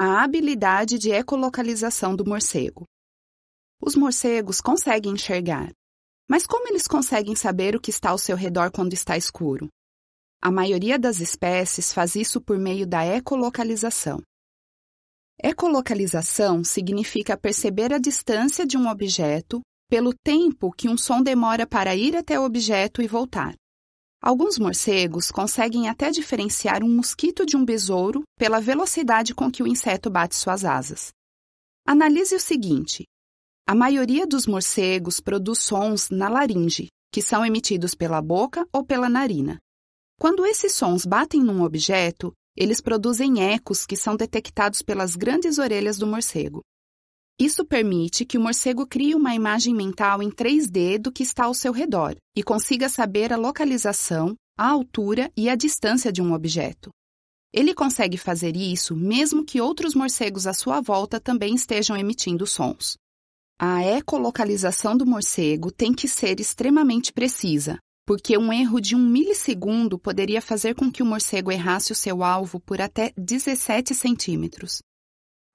a habilidade de ecolocalização do morcego. Os morcegos conseguem enxergar, mas como eles conseguem saber o que está ao seu redor quando está escuro? A maioria das espécies faz isso por meio da ecolocalização. Ecolocalização significa perceber a distância de um objeto pelo tempo que um som demora para ir até o objeto e voltar. Alguns morcegos conseguem até diferenciar um mosquito de um besouro pela velocidade com que o inseto bate suas asas. Analise o seguinte: a maioria dos morcegos produz sons na laringe, que são emitidos pela boca ou pela narina. Quando esses sons batem num objeto, eles produzem ecos que são detectados pelas grandes orelhas do morcego. Isso permite que o morcego crie uma imagem mental em 3D do que está ao seu redor e consiga saber a localização, a altura e a distância de um objeto. Ele consegue fazer isso mesmo que outros morcegos à sua volta também estejam emitindo sons. A ecolocalização do morcego tem que ser extremamente precisa, porque um erro de um milissegundo poderia fazer com que o morcego errasse o seu alvo por até 17 centímetros.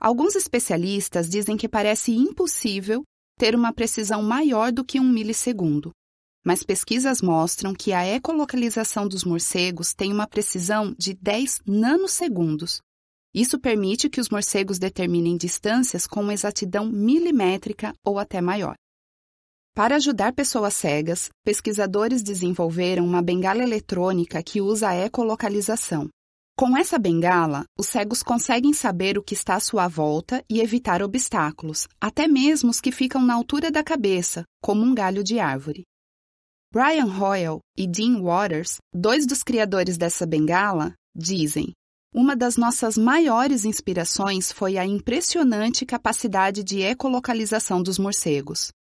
Alguns especialistas dizem que parece impossível ter uma precisão maior do que um milissegundo, mas pesquisas mostram que a ecolocalização dos morcegos tem uma precisão de 10 nanosegundos. Isso permite que os morcegos determinem distâncias com exatidão milimétrica ou até maior. Para ajudar pessoas cegas, pesquisadores desenvolveram uma bengala eletrônica que usa a ecolocalização, com essa bengala, os cegos conseguem saber o que está à sua volta e evitar obstáculos, até mesmo os que ficam na altura da cabeça, como um galho de árvore. Brian Hoyle e Dean Waters, dois dos criadores dessa bengala, dizem: Uma das nossas maiores inspirações foi a impressionante capacidade de ecolocalização dos morcegos.